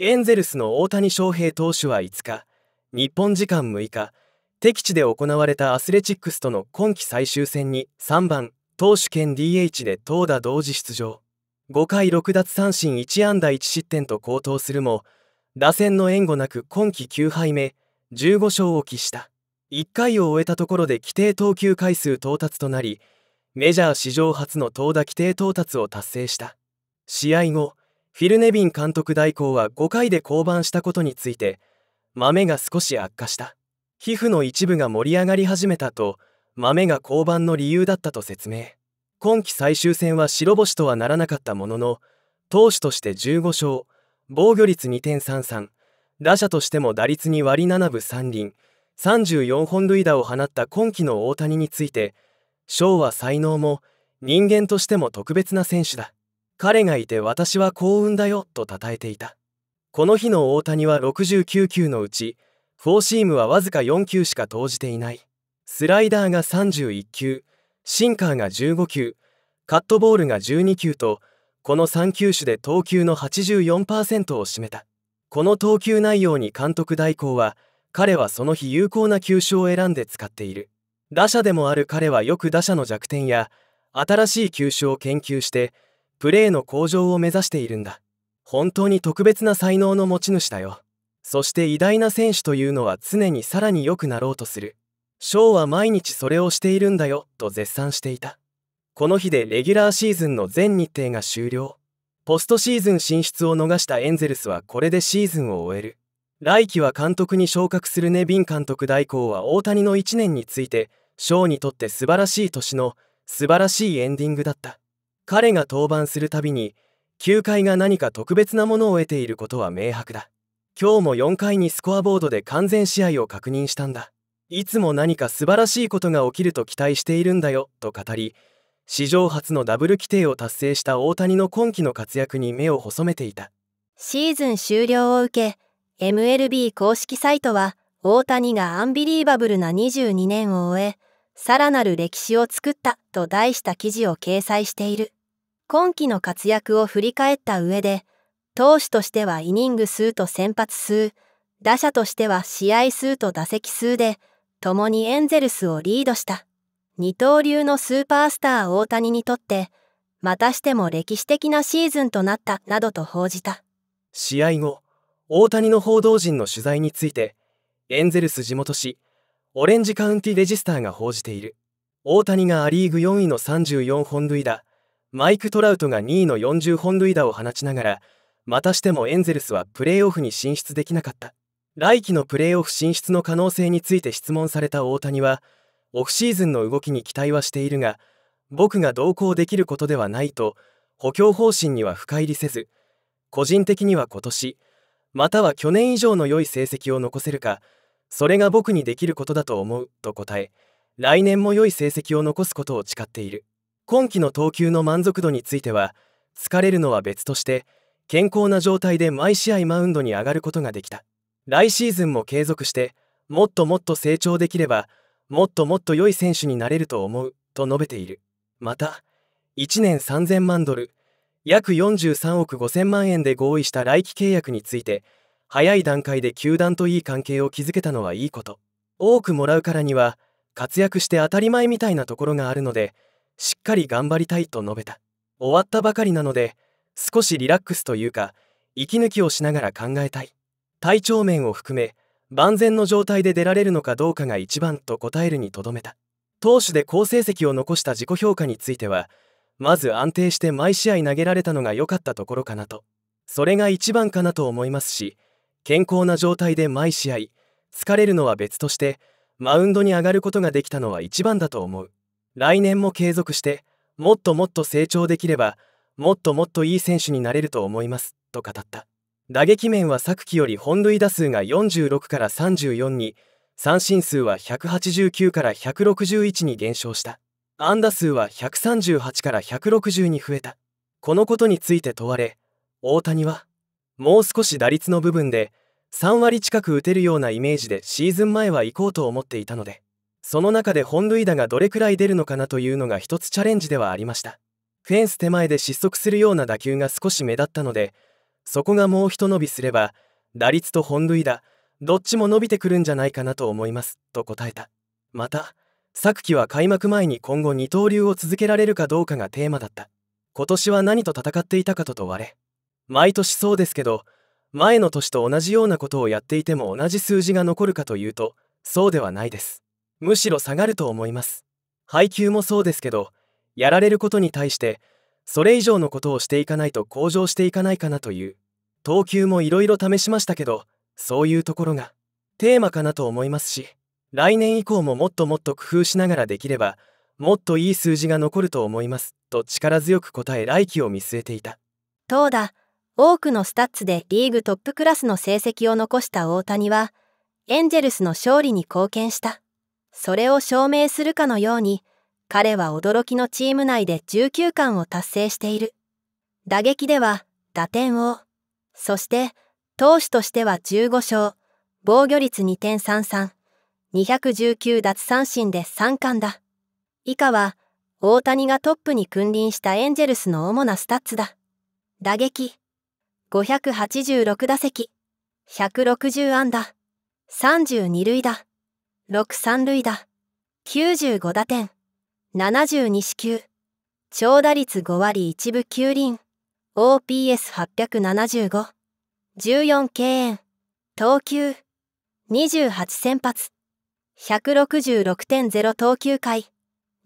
エンゼルスの大谷翔平投手は5日日本時間6日敵地で行われたアスレチックスとの今季最終戦に3番投手兼 DH で投打同時出場5回6奪三振1安打1失点と好投するも打線の援護なく今季9敗目15勝を喫した1回を終えたところで規定投球回数到達となりメジャー史上初の投打規定到達を達成した試合後フィル・ネビン監督代行は5回で降板したことについて豆が少し悪化した皮膚の一部が盛り上がり始めたと豆が降板の理由だったと説明今季最終戦は白星とはならなかったものの投手として15勝防御率2.33打者としても打率2割7分3厘34本塁打を放った今季の大谷について翔は才能も人間としても特別な選手だ彼がいて私は幸運だよと称えていたこの日の大谷は69球のうちフォーシームはわずか4球しか投じていないスライダーが31球シンカーが15球カットボールが12球とこの3球種で投球の84%を占めたこの投球内容に監督代行は彼はその日有効な球種を選んで使っている打者でもある彼はよく打者の弱点や新しい球種を研究してプレーの向上を目指しているんだ本当に特別な才能の持ち主だよそして偉大な選手というのは常にさらに良くなろうとするショーは毎日それをしているんだよと絶賛していたこの日でレギュラーシーズンの全日程が終了ポストシーズン進出を逃したエンゼルスはこれでシーズンを終える来季は監督に昇格するネビン監督代行は大谷の1年についてショーにとって素晴らしい年の素晴らしいエンディングだった彼が登板するたびに球界が何か特別なものを得ていることは明白だ今日も4回にスコアボードで完全試合を確認したんだいつも何か素晴らしいことが起きると期待しているんだよと語り史上初のダブル規定を達成した大谷の今季の活躍に目を細めていたシーズン終了を受け MLB 公式サイトは大谷がアンビリーバブルな22年を終えさらなる歴史を作ったと題した記事を掲載している今季の活躍を振り返った上で、投手としてはイニング数と先発数、打者としては試合数と打席数で、共にエンゼルスをリードした。二刀流のスーパースター大谷にとって、またしても歴史的なシーズンとなったなどと報じた。試合後、大谷の報道陣の取材について、エンゼルス地元紙、オレンジカウンティレジスターが報じている。大谷がア・リーグ4位の34本塁打、マイク・トラウトが2位の40本塁打を放ちながらまたしてもエンゼルスはプレーオフに進出できなかった来季のプレーオフ進出の可能性について質問された大谷はオフシーズンの動きに期待はしているが僕が同行できることではないと補強方針には深入りせず個人的には今年または去年以上の良い成績を残せるかそれが僕にできることだと思うと答え来年も良い成績を残すことを誓っている今季の投球の満足度については疲れるのは別として健康な状態で毎試合マウンドに上がることができた来シーズンも継続してもっともっと成長できればもっともっと良い選手になれると思うと述べているまた1年3000万ドル約43億5000万円で合意した来季契約について早い段階で球団といい関係を築けたのはいいこと多くもらうからには活躍して当たり前みたいなところがあるのでしっかり頑張りたいと述べた終わったばかりなので少しリラックスというか息抜きをしながら考えたい体調面を含め万全の状態で出られるのかどうかが一番と答えるにとどめた投手で好成績を残した自己評価についてはまず安定して毎試合投げられたのが良かったところかなとそれが一番かなと思いますし健康な状態で毎試合疲れるのは別としてマウンドに上がることができたのは一番だと思う来年も継続してもっともっと成長できればもっともっといい選手になれると思いますと語った打撃面は昨季より本塁打数が46から34に三振数は189から161に減少した安打数は138から160に増えたこのことについて問われ大谷はもう少し打率の部分で3割近く打てるようなイメージでシーズン前は行こうと思っていたのでその中で本塁打がどれくらい出るのかなというのが一つチャレンジではありましたフェンス手前で失速するような打球が少し目立ったのでそこがもうひと伸びすれば打率と本塁打どっちも伸びてくるんじゃないかなと思いますと答えたまた昨季は開幕前に今後二刀流を続けられるかどうかがテーマだった今年は何と戦っていたかと問われ毎年そうですけど前の年と同じようなことをやっていても同じ数字が残るかというとそうではないですむしろ下がると思います配給もそうですけどやられることに対してそれ以上のことをしていかないと向上していかないかなという投球もいろいろ試しましたけどそういうところがテーマかなと思いますし来年以降ももっともっと工夫しながらできればもっといい数字が残ると思いますと力強く答え来季を見据えていた投打多くのスタッツでリーグトップクラスの成績を残した大谷はエンジェルスの勝利に貢献したそれを証明するかのように、彼は驚きのチーム内で19冠を達成している。打撃では打点王、そして投手としては15勝、防御率2.33、219奪三振で3冠だ。以下は大谷がトップに君臨したエンジェルスの主なスタッツだ。打撃586打席160安打32塁打6三塁打95打点72四球長打率5割1分9厘 OPS87514 敬遠投球28先発166.0投球回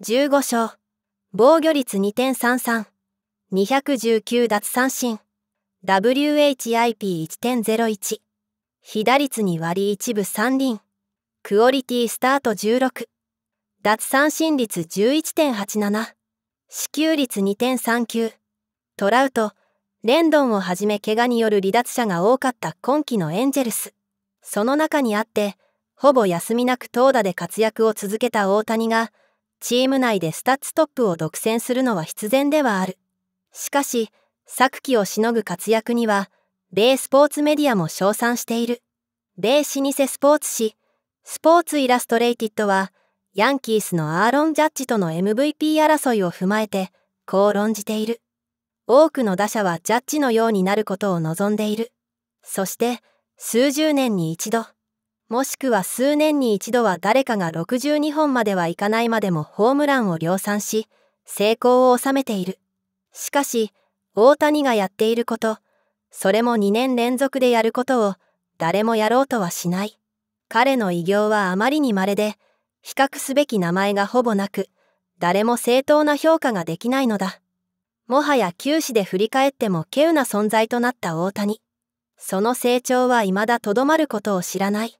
15勝防御率2.33219奪三振 WHIP1.01 被打率2割1分3厘クオリティスタート16奪三振率11.87支給率2.39トラウトレンドンをはじめ怪我による離脱者が多かった今季のエンジェルスその中にあってほぼ休みなく投打で活躍を続けた大谷がチーム内でスタッツトップを独占するのは必然ではあるしかし昨季をしのぐ活躍には米スポーツメディアも称賛している米老舗スポーツ紙スポーツイラストレイティッドは、ヤンキースのアーロン・ジャッジとの MVP 争いを踏まえて、こう論じている。多くの打者はジャッジのようになることを望んでいる。そして、数十年に一度、もしくは数年に一度は誰かが62本まではいかないまでもホームランを量産し、成功を収めている。しかし、大谷がやっていること、それも2年連続でやることを、誰もやろうとはしない。彼の偉業はあまりに稀で、比較すべき名前がほぼなく、誰も正当な評価ができないのだ。もはや球史で振り返っても稀有な存在となった大谷。その成長は未だとどまることを知らない。